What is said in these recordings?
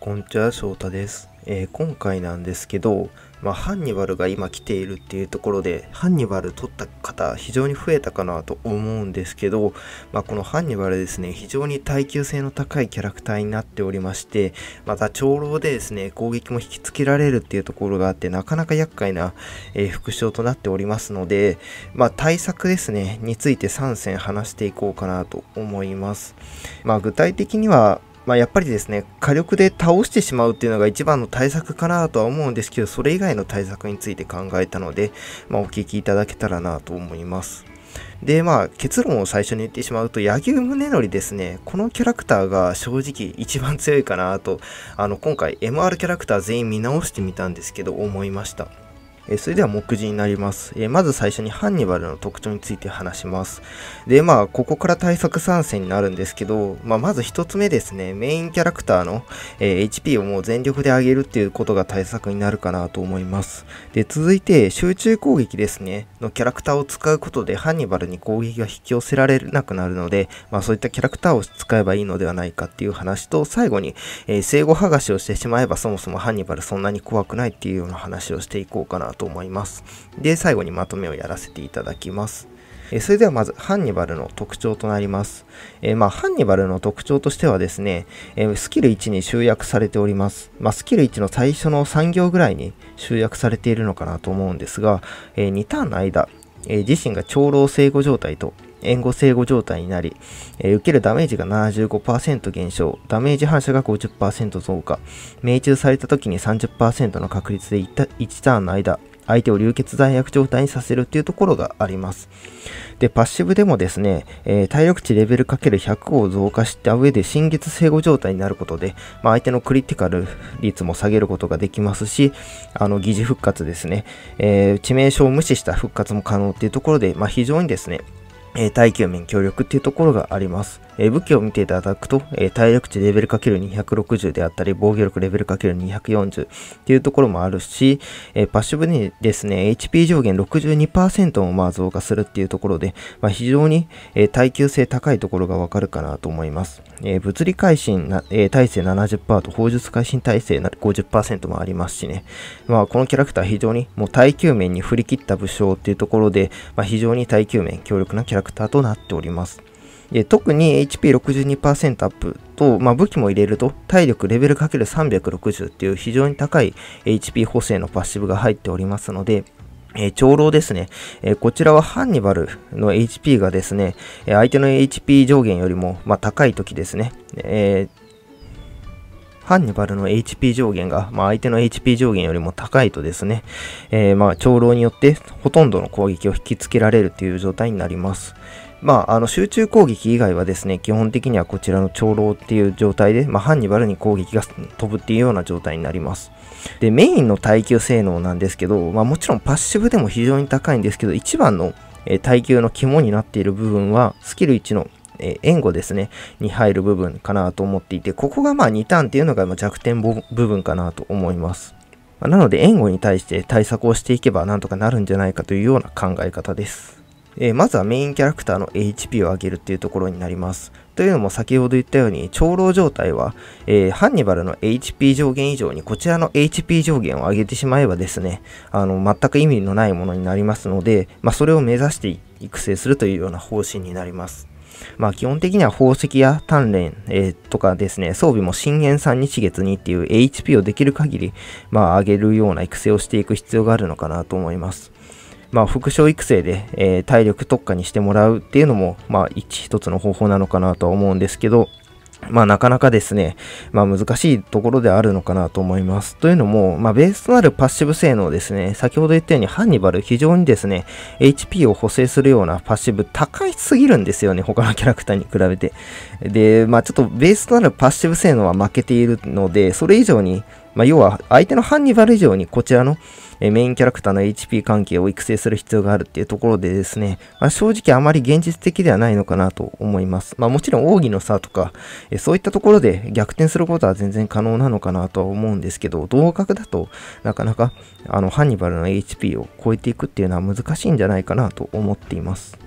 こんにちは、翔太です。えー、今回なんですけど、まあ、ハンニバルが今来ているっていうところで、ハンニバル取った方、非常に増えたかなと思うんですけど、まあ、このハンニバルですね、非常に耐久性の高いキャラクターになっておりまして、また長老でですね、攻撃も引きつけられるっていうところがあって、なかなか厄介な、えー、副賞となっておりますので、まあ、対策ですね、について3戦話していこうかなと思います。まあ、具体的には、まあ、やっぱりですね、火力で倒してしまうっていうのが一番の対策かなとは思うんですけど、それ以外の対策について考えたので、まあ、お聞きいただけたらなと思います。で、まあ、結論を最初に言ってしまうと、柳生宗則ですね、このキャラクターが正直一番強いかなと、あの、今回 MR キャラクター全員見直してみたんですけど、思いました。えそれでは目次になります、えまず最初にハンニバルの特徴について話します。で、まあ、ここから対策参戦になるんですけど、まあ、まず1つ目ですね、メインキャラクターの、え HP をもう全力で上げるっていうことが対策になるかなと思います。で、続いて、集中攻撃ですね、のキャラクターを使うことで、ハンニバルに攻撃が引き寄せられなくなるので、まあ、そういったキャラクターを使えばいいのではないかっていう話と、最後に、えー、生後剥がしをしてしまえば、そもそもハンニバルそんなに怖くないっていうような話をしていこうかなとと思います。で、最後にまとめをやらせていただきます。えそれではまず、ハンニバルの特徴となります。えまあ、ハンニバルの特徴としてはですね、えスキル1に集約されております。まあ、スキル1の最初の3行ぐらいに集約されているのかなと思うんですが、え2ターンの間、え自身が長老生後状態と援護整護状態になり、えー、受けるダメージが75%減少、ダメージ反射が50%増加、命中された時に30%の確率で 1, 1ターンの間、相手を流血罪悪状態にさせるっていうところがあります。で、パッシブでもですね、えー、体力値レベル ×100 を増加した上で、新月整合状態になることで、まあ、相手のクリティカル率も下げることができますし、あの、疑似復活ですね、えー、致命傷を無視した復活も可能っていうところで、まあ、非常にですね、え耐久面協力っていうところがあります。え武器を見ていただくと、え体力値レベル ×260 であったり、防御力レベル ×240 っていうところもあるし、えパッシブにですね、HP 上限62%もま増加するっていうところで、まあ、非常に、え耐久性高いところがわかるかなと思います。え物理改心な、え耐性70%と砲術改心耐性50%もありますしね、まあ、このキャラクター非常にもう耐久面に振り切った武将っていうところで、まあ、非常に耐久面強力なキャラクターとなっております。で特に HP62% アップと、まあ、武器も入れると体力レベル ×360 っていう非常に高い HP 補正のパッシブが入っておりますので、えー、長老ですね、えー、こちらはハンニバルの HP がですね、相手の HP 上限よりも、まあ、高い時ですね、えーハンニバルの HP 上限が、まあ、相手の HP 上限よりも高いとですね、えー、まあ長老によってほとんどの攻撃を引きつけられるという状態になります。まあ、あの集中攻撃以外はですね、基本的にはこちらの長老っていう状態で、まあ、ハンニバルに攻撃が飛ぶっていうような状態になります。で、メインの耐久性能なんですけど、まあ、もちろんパッシブでも非常に高いんですけど、一番の、えー、耐久の肝になっている部分は、スキル1の、えー、援護ですね、に入る部分かなと思っていて、ここがまあ2ターンっていうのが弱点部分かなと思います。まあ、なので、援護に対して対策をしていけばなんとかなるんじゃないかというような考え方です。えー、まずはメインキャラクターの HP を上げるっていうところになります。というのも先ほど言ったように、長老状態は、えー、ハンニバルの HP 上限以上にこちらの HP 上限を上げてしまえばですね、あの、全く意味のないものになりますので、まあ、それを目指して育成するというような方針になります。まあ、基本的には宝石や鍛錬、えー、とかですね、装備も深淵3日月にっていう HP をできる限り、まあ、上げるような育成をしていく必要があるのかなと思います。まあ、副賞育成で、えー、体力特化にしてもらうっていうのも、まあ、一一つの方法なのかなとは思うんですけど、まあ、なかなかですね、まあ、難しいところであるのかなと思います。というのも、まあ、ベースとなるパッシブ性能ですね、先ほど言ったようにハンニバル非常にですね、HP を補正するようなパッシブ高いすぎるんですよね、他のキャラクターに比べて。で、まあ、ちょっとベースとなるパッシブ性能は負けているので、それ以上に、まあ、要は相手のハンニバル以上にこちらのえメインキャラクターの HP 関係を育成する必要があるっていうところでですね、まあ、正直あまり現実的ではないのかなと思います。まあもちろん奥義の差とか、えそういったところで逆転することは全然可能なのかなとは思うんですけど、同格だとなかなかあのハンニバルの HP を超えていくっていうのは難しいんじゃないかなと思っています。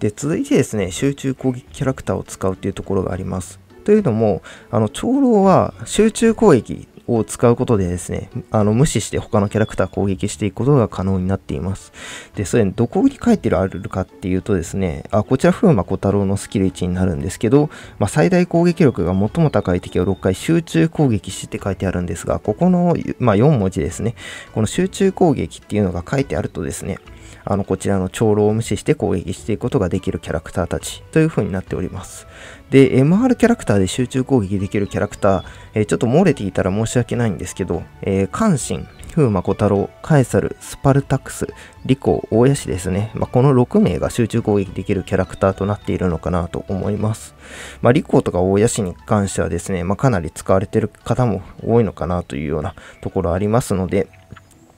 で、続いてですね、集中攻撃キャラクターを使うっていうところがあります。というのも、あの、長老は集中攻撃を使うことでですね、あの無視して他のキャラクター攻撃していくことが可能になっています。で、それどこに書いてあるかっていうとですね、あこちら風磨小太郎のスキル1になるんですけど、まあ、最大攻撃力が最も高い敵を6回集中攻撃してって書いてあるんですが、ここの、まあ、4文字ですね、この集中攻撃っていうのが書いてあるとですね、あの、こちらの長老を無視して攻撃していくことができるキャラクターたちという風になっております。で、MR キャラクターで集中攻撃できるキャラクター、えー、ちょっと漏れていたら申し訳ないんですけど、えー、関心、風魔小太郎、カエサル、スパルタクス、リコ、大谷氏ですね。まあ、この6名が集中攻撃できるキャラクターとなっているのかなと思います。まあ、リコとか大谷氏に関してはですね、まあ、かなり使われてる方も多いのかなというようなところありますので、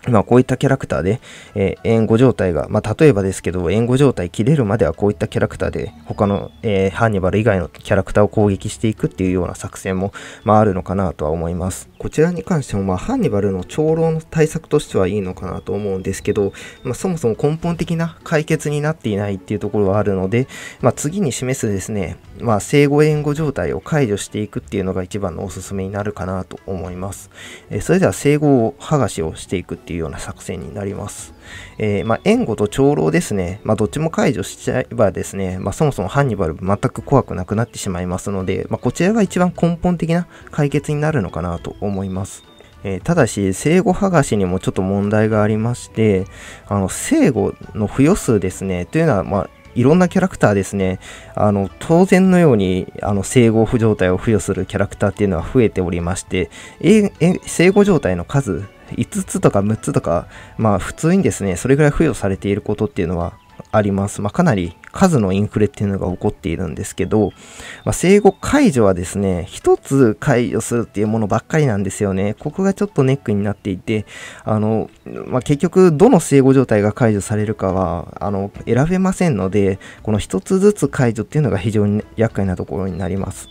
まあ、こういったキャラクターで、えー、援護状態が、まあ、例えばですけど、援護状態切れるまではこういったキャラクターで、他の、えー、ハンニバル以外のキャラクターを攻撃していくっていうような作戦も、まあ、あるのかなとは思います。こちらに関しても、まあ、ハンニバルの長老の対策としてはいいのかなと思うんですけど、まあ、そもそも根本的な解決になっていないっていうところはあるので、まあ、次に示すですね、まあ、生後援護状態を解除していくっていうのが一番のおすすめになるかなと思います。えー、それでは、生後剥がしをしていくってっていうような作戦になります。えー、まあ、援護と長老ですね、まあ、どっちも解除しちゃえばですね、まあ、そもそもハンニバル全く怖くなくなってしまいますので、まこちらが一番根本的な解決になるのかなと思います。えー、ただし、生後剥がしにもちょっと問題がありまして、あの、生後の付与数ですね、というのは、まあ、いろんなキャラクターですね、あの、当然のように、あの、生後不状態を付与するキャラクターっていうのは増えておりまして、ええ生後状態の数5つとか6つとか、まあ普通にですね、それぐらい付与されていることっていうのはあります。まあ、かなり数のインフレっていうのが起こっているんですけど、まあ、生後解除はですね、1つ解除するっていうものばっかりなんですよね。ここがちょっとネックになっていて、あの、まあ、結局どの生後状態が解除されるかは、あの、選べませんので、この1つずつ解除っていうのが非常に厄介なところになります。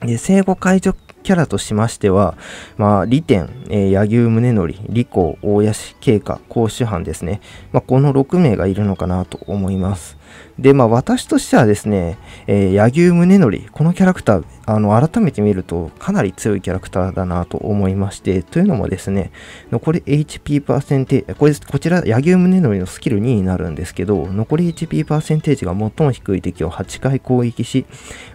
で、生後解除キャラとしましては、まあ、李典、えー、柳生宗則、李光、大谷氏、慶華、甲主藩ですね。まあ、この6名がいるのかなと思います。で、まあ私としてはですね、えー、柳生宗則、このキャラクター、あの、改めて見るとかなり強いキャラクターだなと思いまして、というのもですね、残り HP パーセンテージ、これ、こちら、柳生宗則のスキル2になるんですけど、残り HP パーセンテージが最も低い敵を8回攻撃し、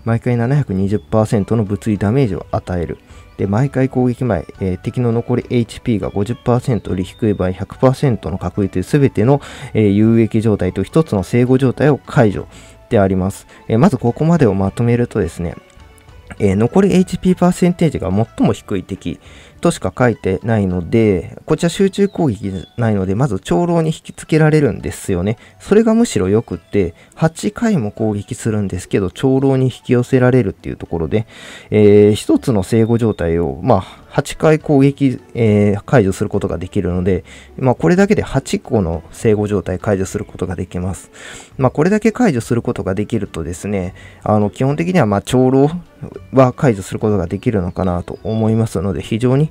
毎回720%の物理ダメージを与える。で毎回攻撃前、えー、敵の残り HP が50%より低い場合100%の確率で全ての、えー、有益状態と1つの生後状態を解除であります、えー、まずここまでをまとめるとですね、え残り HP パーセンテージが最も低い敵としか書いてないので、こちら集中攻撃ないので、まず長老に引き付けられるんですよね。それがむしろ良くって、8回も攻撃するんですけど、長老に引き寄せられるっていうところで、えー、一つの生後状態を、まあ、8回攻撃、えー、解除することができるので、まあ、これだけで8個の生後状態解除することができます。まあ、これだけ解除することができるとですね、あの、基本的には、まあ、長老は解除することができるのかなと思いますので、非常に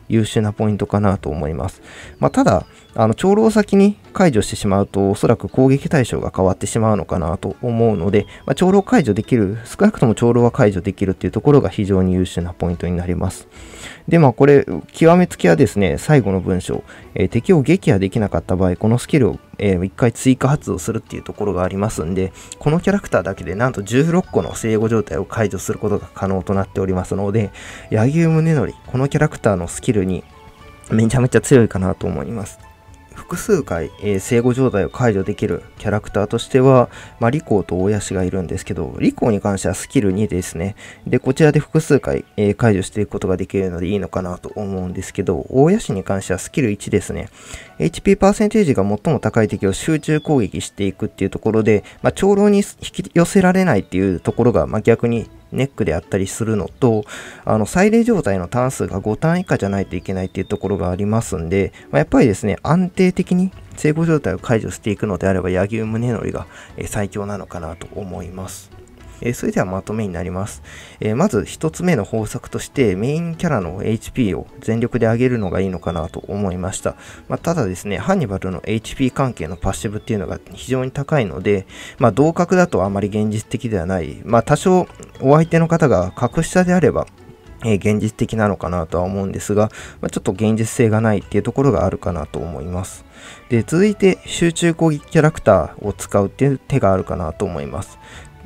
優秀なポイントかなと思います。まあ、ただ、あの、長老先に解除してしまうと、おそらく攻撃対象が変わってしまうのかなと思うので、まあ、長老解除できる、少なくとも長老は解除できるっていうところが非常に優秀なポイントになります。で、まあ、これ、極めつきはですね、最後の文章、えー、敵を撃破できなかった場合、このスキルを、えー、1回追加発動するっていうところがありますんで、このキャラクターだけでなんと16個の生後状態を解除することが可能となっておりますので、柳生宗則、このキャラクターのスキルルにめちゃめちゃ強いかなと思います。複数回、えー、生後状態を解除できるキャラクターとしては、まあ、リコーと大ヤシがいるんですけど、リコーに関してはスキル2ですね。で、こちらで複数回、えー、解除していくことができるのでいいのかなと思うんですけど、大ヤシに関してはスキル1ですね。HP パーセンテージが最も高い敵を集中攻撃していくっていうところで、まあ、長老に引き寄せられないっていうところが、まあ、逆にネックであったりするのと、あの、最例状態の単数が5単以下じゃないといけないっていうところがありますんで、まあ、やっぱりですね、安定的に成功状態を解除していくのであれば、柳生宗則が最強なのかなと思います。えそれではまとめになります。えまず1つ目の方策としてメインキャラの HP を全力で上げるのがいいのかなと思いました。まあ、ただですね、ハンニバルの HP 関係のパッシブっていうのが非常に高いので、まあ、同格だとあまり現実的ではない。まあ、多少お相手の方が格下であれば、え現実的なのかなとは思うんですが、まちょっと現実性がないっていうところがあるかなと思います。で、続いて集中攻撃キャラクターを使うっていう手があるかなと思います。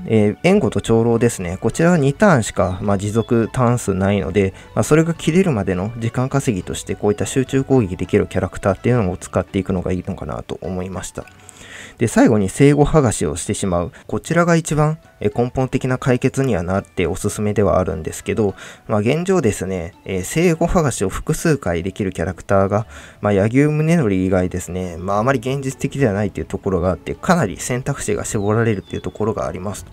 えー、援護と長老ですね、こちらは2ターンしか、まあ、持続ターン数ないので、まあ、それが切れるまでの時間稼ぎとして、こういった集中攻撃できるキャラクターっていうのを使っていくのがいいのかなと思いました。で、最後に生後剥がしをしてしまう。こちらが一番根本的な解決にはなっておすすめではあるんですけど、まあ、現状ですね、えー、生後剥がしを複数回できるキャラクターが、まあ、柳生宗則以外ですね、まあ、あまり現実的ではないというところがあって、かなり選択肢が絞られるというところがあります。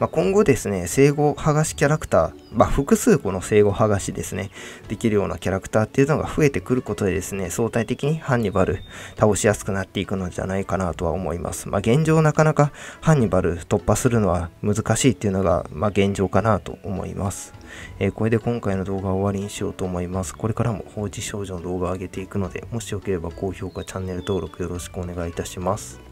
まあ、今後ですね、生後剥がしキャラクター、まあ、複数個の生後剥がしですね、できるようなキャラクターっていうのが増えてくることでですね、相対的にハンニバル倒しやすくなっていくのじゃないかなとは思います。まあ、現状なかなかハンニバル突破するのは難しいっていうのが、ま現状かなと思います。えー、これで今回の動画は終わりにしようと思います。これからも放置少女の動画を上げていくので、もしよければ高評価、チャンネル登録よろしくお願いいたします。